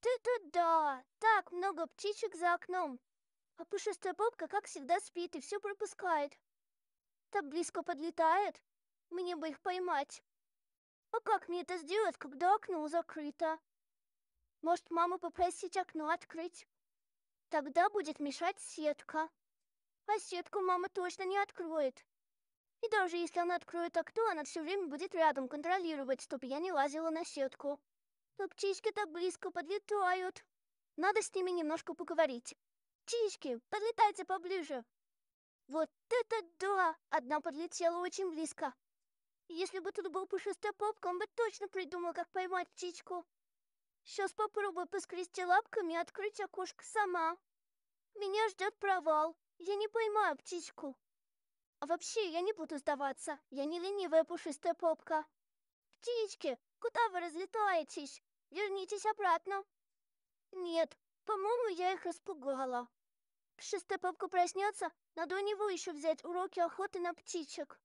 ты-да-да! Так много птичек за окном. А пушистая бабка, как всегда, спит и все пропускает. Так близко подлетает. Мне бы их поймать. А как мне это сделать, когда окно закрыто? Может, маму попросить окно открыть? Тогда будет мешать сетка. А сетку мама точно не откроет. И даже если она откроет окно, она все время будет рядом контролировать, чтобы я не лазила на сетку то птички-то близко подлетают. Надо с ними немножко поговорить. Птички, подлетайте поближе. Вот это да! Одна подлетела очень близко. Если бы тут был пушистый попка, он бы точно придумал, как поймать птичку. Сейчас попробую поскрести лапками и открыть окошко сама. Меня ждет провал. Я не поймаю птичку. А вообще, я не буду сдаваться. Я не ленивая пушистая попка птички, куда вы разлетаетесь? Вернитесь обратно!» «Нет, по-моему, я их испугала. К шестой папка проснется, надо у него еще взять уроки охоты на птичек».